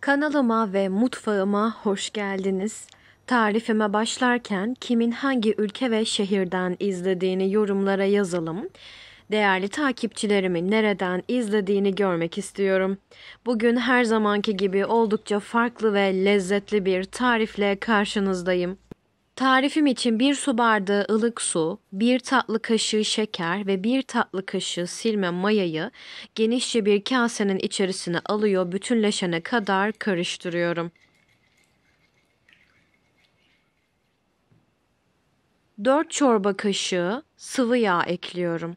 Kanalıma ve mutfağıma hoş geldiniz. Tarifime başlarken kimin hangi ülke ve şehirden izlediğini yorumlara yazalım. Değerli takipçilerimin nereden izlediğini görmek istiyorum. Bugün her zamanki gibi oldukça farklı ve lezzetli bir tarifle karşınızdayım. Tarifim için 1 su bardağı ılık su, 1 tatlı kaşığı şeker ve 1 tatlı kaşığı silme mayayı genişçe bir kasenin içerisine alıyor, bütünleşene kadar karıştırıyorum. 4 çorba kaşığı sıvı yağ ekliyorum.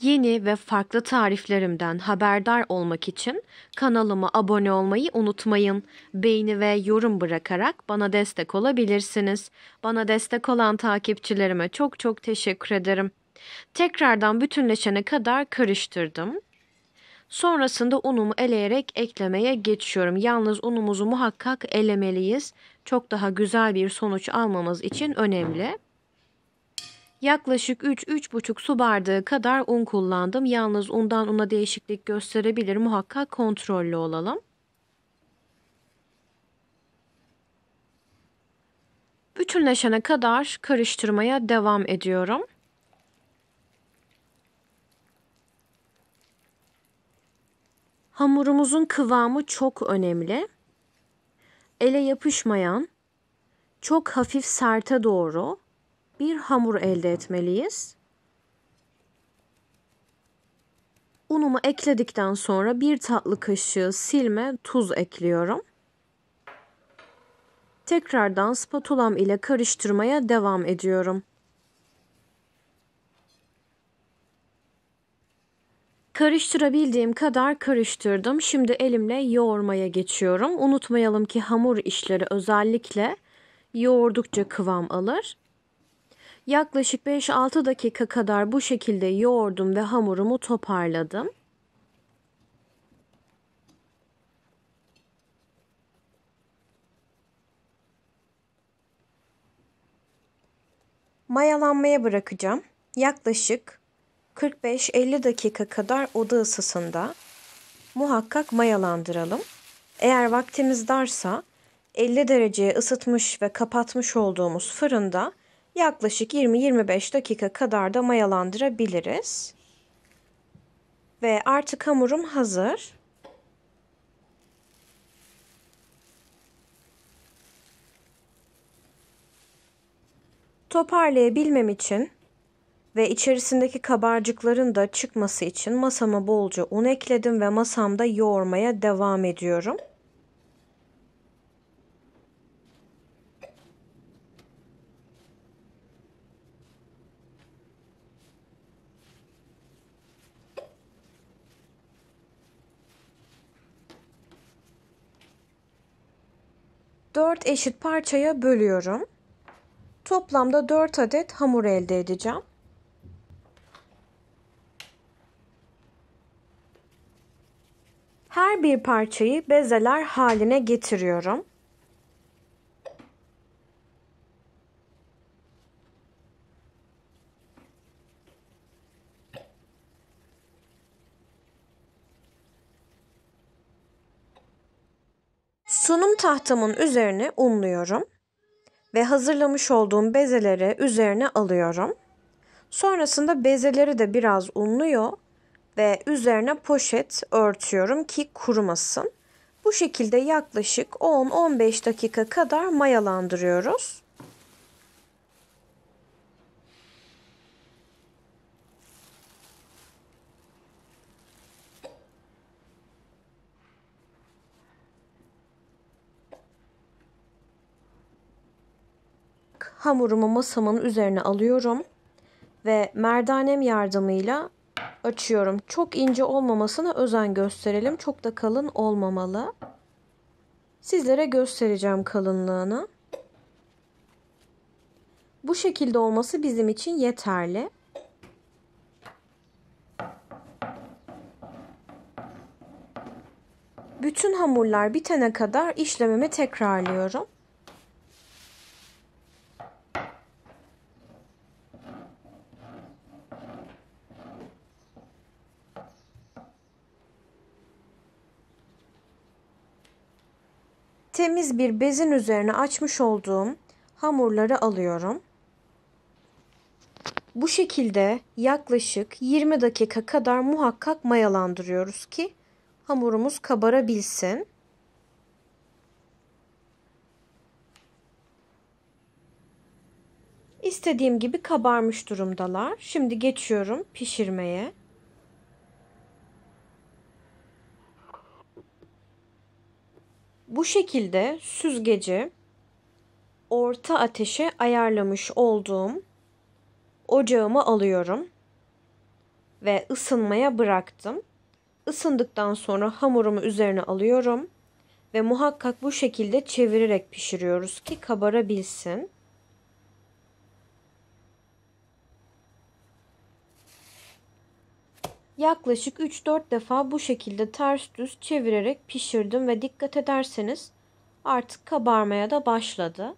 Yeni ve farklı tariflerimden haberdar olmak için kanalıma abone olmayı unutmayın. Beğeni ve yorum bırakarak bana destek olabilirsiniz. Bana destek olan takipçilerime çok çok teşekkür ederim. Tekrardan bütünleşene kadar karıştırdım. Sonrasında unumu eleyerek eklemeye geçiyorum. Yalnız unumuzu muhakkak elemeliyiz. Çok daha güzel bir sonuç almamız için önemli. Yaklaşık 3-3,5 su bardağı kadar un kullandım. Yalnız undan una değişiklik gösterebilir. Muhakkak kontrollü olalım. Bütünleşene kadar karıştırmaya devam ediyorum. Hamurumuzun kıvamı çok önemli. Ele yapışmayan, çok hafif serte doğru bir hamur elde etmeliyiz. Unumu ekledikten sonra bir tatlı kaşığı silme tuz ekliyorum. Tekrardan spatulam ile karıştırmaya devam ediyorum. Karıştırabildiğim kadar karıştırdım. Şimdi elimle yoğurmaya geçiyorum. Unutmayalım ki hamur işleri özellikle yoğurdukça kıvam alır. Yaklaşık 5-6 dakika kadar bu şekilde yoğurdum ve hamurumu toparladım. Mayalanmaya bırakacağım. Yaklaşık 45-50 dakika kadar oda ısısında muhakkak mayalandıralım. Eğer vaktimiz darsa 50 dereceye ısıtmış ve kapatmış olduğumuz fırında yaklaşık 20-25 dakika kadar da mayalandırabiliriz. Ve artık hamurum hazır. Toparlayabilmem için ve içerisindeki kabarcıkların da çıkması için masama bolca un ekledim ve masamda yoğurmaya devam ediyorum. 4 eşit parçaya bölüyorum. Toplamda 4 adet hamur elde edeceğim. Her bir parçayı bezeler haline getiriyorum. Sunum tahtamın üzerine unluyorum ve hazırlamış olduğum bezeleri üzerine alıyorum. Sonrasında bezeleri de biraz unluyor ve üzerine poşet örtüyorum ki kurumasın. Bu şekilde yaklaşık 10-15 dakika kadar mayalandırıyoruz. Hamurumu masamın üzerine alıyorum ve merdanem yardımıyla açıyorum. Çok ince olmamasına özen gösterelim. Çok da kalın olmamalı. Sizlere göstereceğim kalınlığını. Bu şekilde olması bizim için yeterli. Bütün hamurlar bitene kadar işlemimi tekrarlıyorum. Temiz bir bezin üzerine açmış olduğum hamurları alıyorum. Bu şekilde yaklaşık 20 dakika kadar muhakkak mayalandırıyoruz ki hamurumuz kabarabilsin. İstediğim gibi kabarmış durumdalar. Şimdi geçiyorum pişirmeye. Bu şekilde süzgeci orta ateşe ayarlamış olduğum ocağıma alıyorum ve ısınmaya bıraktım. Isındıktan sonra hamurumu üzerine alıyorum ve muhakkak bu şekilde çevirerek pişiriyoruz ki kabarabilsin. Yaklaşık 3-4 defa bu şekilde ters düz çevirerek pişirdim ve dikkat ederseniz artık kabarmaya da başladı.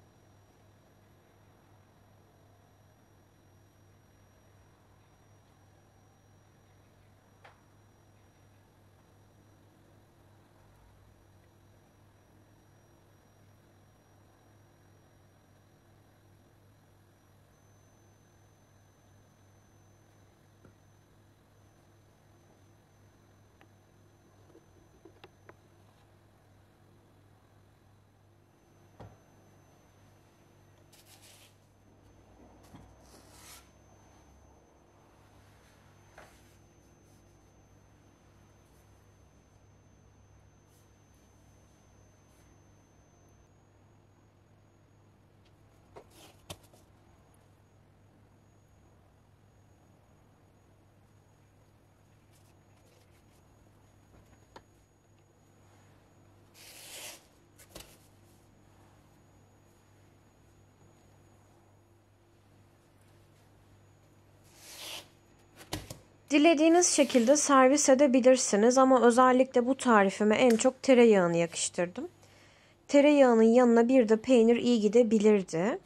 Dilediğiniz şekilde servis edebilirsiniz ama özellikle bu tarifime en çok tereyağını yakıştırdım. Tereyağının yanına bir de peynir iyi gidebilirdi.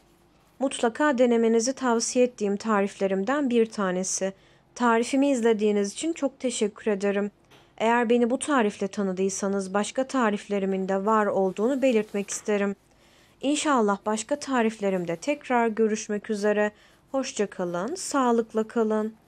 Mutlaka denemenizi tavsiye ettiğim tariflerimden bir tanesi. Tarifimi izlediğiniz için çok teşekkür ederim. Eğer beni bu tarifle tanıdıysanız başka tariflerimin de var olduğunu belirtmek isterim. İnşallah başka tariflerimde tekrar görüşmek üzere. Hoşçakalın, sağlıkla kalın.